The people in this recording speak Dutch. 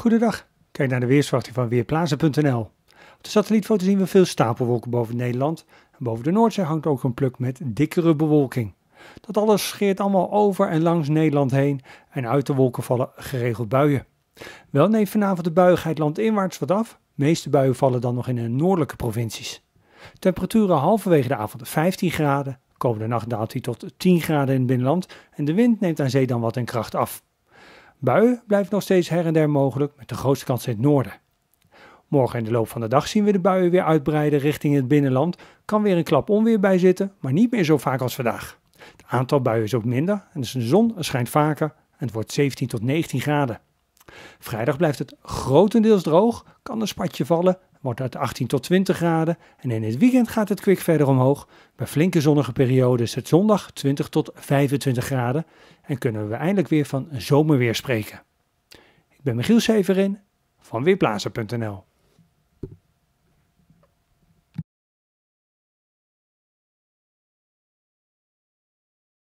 Goedendag. Kijk naar de weersverwachting van Weerplaza.nl. Op de satellietfoto zien we veel stapelwolken boven Nederland. En boven de Noordzee hangt ook een pluk met dikkere bewolking. Dat alles scheert allemaal over en langs Nederland heen en uit de wolken vallen geregeld buien. Wel neemt vanavond de buigheid landinwaarts wat af. De meeste buien vallen dan nog in de noordelijke provincies. Temperaturen halverwege de avond 15 graden. Komende nacht daalt hij tot 10 graden in het binnenland en de wind neemt aan zee dan wat in kracht af. Buien blijft nog steeds her en der mogelijk, met de grootste kans in het noorden. Morgen in de loop van de dag zien we de buien weer uitbreiden richting het binnenland. Kan weer een klap onweer bij zitten, maar niet meer zo vaak als vandaag. Het aantal buien is ook minder en dus de zon schijnt vaker en het wordt 17 tot 19 graden. Vrijdag blijft het grotendeels droog, kan een spatje vallen, wordt het 18 tot 20 graden. En in het weekend gaat het kwik verder omhoog. Bij flinke zonnige perioden is het zondag 20 tot 25 graden. En kunnen we eindelijk weer van zomerweer spreken. Ik ben Michiel Severin van Weerplaza.nl